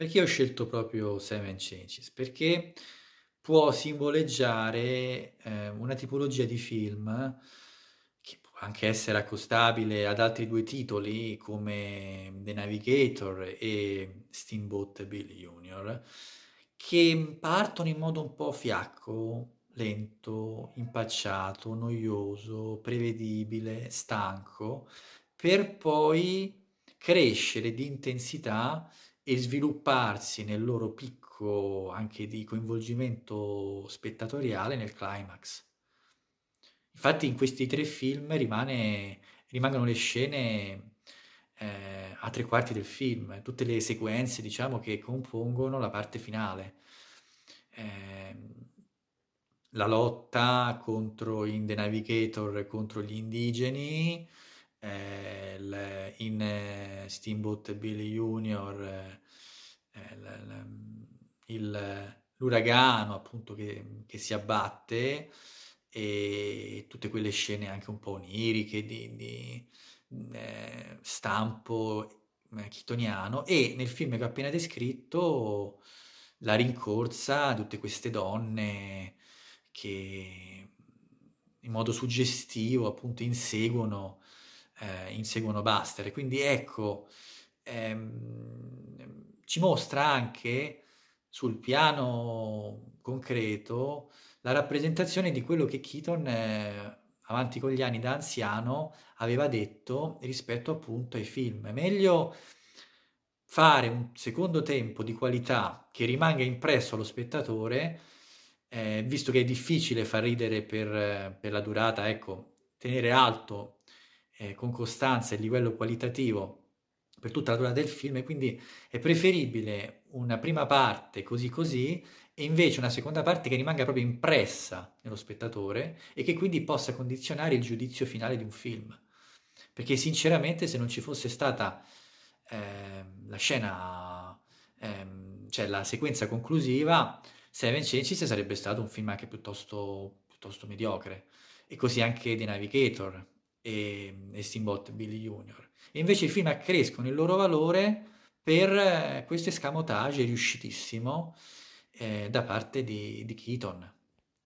Perché ho scelto proprio Seven Changes? Perché può simboleggiare eh, una tipologia di film che può anche essere accostabile ad altri due titoli come The Navigator e Steamboat Bill Jr., che partono in modo un po' fiacco, lento, impacciato, noioso, prevedibile, stanco, per poi crescere di intensità e svilupparsi nel loro picco anche di coinvolgimento spettatoriale nel climax. Infatti in questi tre film rimane, rimangono le scene eh, a tre quarti del film, tutte le sequenze diciamo, che compongono la parte finale. Eh, la lotta contro in The Navigator contro gli indigeni, eh, in eh, Steamboat Billy Junior, eh, l'uragano appunto che, che, si abbatte e tutte quelle scene anche un po' oniriche di, di eh, stampo eh, chitoniano e nel film che ho appena descritto la rincorsa di tutte queste donne che in modo suggestivo appunto inseguono eh, inseguono Buster. Quindi ecco, ehm, ci mostra anche sul piano concreto la rappresentazione di quello che Keaton, eh, avanti con gli anni da anziano, aveva detto rispetto appunto ai film. meglio fare un secondo tempo di qualità che rimanga impresso allo spettatore, eh, visto che è difficile far ridere per, per la durata, ecco, tenere alto eh, con costanza e livello qualitativo per tutta la durata del film e quindi è preferibile una prima parte così così e invece una seconda parte che rimanga proprio impressa nello spettatore e che quindi possa condizionare il giudizio finale di un film. Perché sinceramente se non ci fosse stata eh, la scena, ehm, cioè la sequenza conclusiva, Seven Chances sarebbe stato un film anche piuttosto, piuttosto mediocre. E così anche The Navigator, e, e Steamboat Billy Junior. E invece i film accrescono il loro valore per eh, questo escamotage riuscitissimo eh, da parte di, di Keaton.